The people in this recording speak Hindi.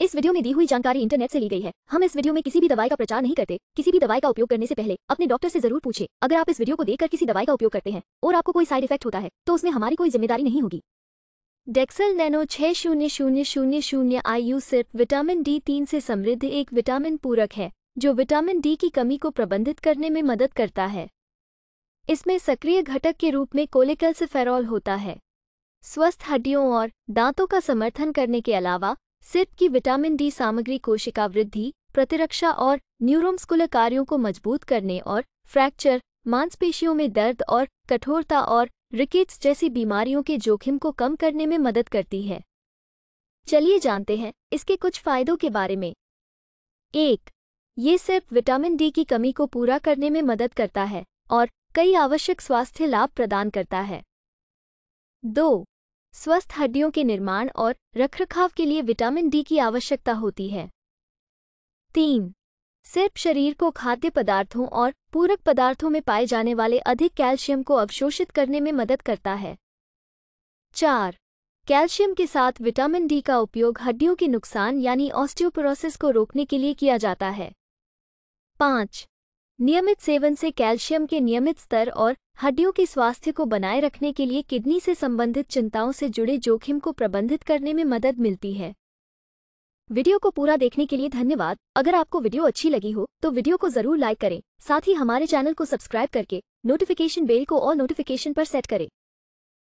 इस वीडियो में दी हुई जानकारी इंटरनेट से ली गई है हम इस वीडियो में किसी भी दवाई का प्रचार नहीं करते किसी भी दवाई का उपयोग करने से पहले अपने डॉक्टर से जरूर पूछे अगर आप इस वीडियो को देखकर किसी दवाई का उपयोग करते हैं और आपको कोई साइड इफेक्ट होता है तो उसमें हमारी कोई जिम्मेदारी नहीं होगी डेक्सल नैनो छह शून्य शून्य शून्य आयु सिर्फ विटामिन डी तीन से समृद्ध एक विटामिन पूरक है जो विटामिन डी की कमी को प्रबंधित करने में मदद करता है इसमें सक्रिय घटक के रूप में कोलेकल्सिफेरॉल होता है स्वस्थ हड्डियों और दांतों का समर्थन करने के अलावा सिर्फ की विटामिन डी सामग्री कोशिका वृद्धि प्रतिरक्षा और न्यूरोमस्कुलर कार्यों को मजबूत करने और फ्रैक्चर मांसपेशियों में दर्द और कठोरता और रिकेट्स जैसी बीमारियों के जोखिम को कम करने में मदद करती है चलिए जानते हैं इसके कुछ फायदों के बारे में एक ये सिर्फ विटामिन डी की कमी को पूरा करने में मदद करता है और कई आवश्यक स्वास्थ्य लाभ प्रदान करता है दो स्वस्थ हड्डियों के निर्माण और रखरखाव के लिए विटामिन डी की आवश्यकता होती है तीन सिर्फ शरीर को खाद्य पदार्थों और पूरक पदार्थों में पाए जाने वाले अधिक कैल्शियम को अवशोषित करने में मदद करता है चार कैल्शियम के साथ विटामिन डी का उपयोग हड्डियों के नुकसान यानी ऑस्टियोपोरोसिस को रोकने के लिए किया जाता है पाँच नियमित सेवन से कैल्शियम के नियमित स्तर और हड्डियों के स्वास्थ्य को बनाए रखने के लिए किडनी से संबंधित चिंताओं से जुड़े जोखिम को प्रबंधित करने में मदद मिलती है वीडियो को पूरा देखने के लिए धन्यवाद अगर आपको वीडियो अच्छी लगी हो तो वीडियो को जरूर लाइक करें साथ ही हमारे चैनल को सब्सक्राइब करके नोटिफिकेशन बेल को और नोटिफिकेशन पर सेट करें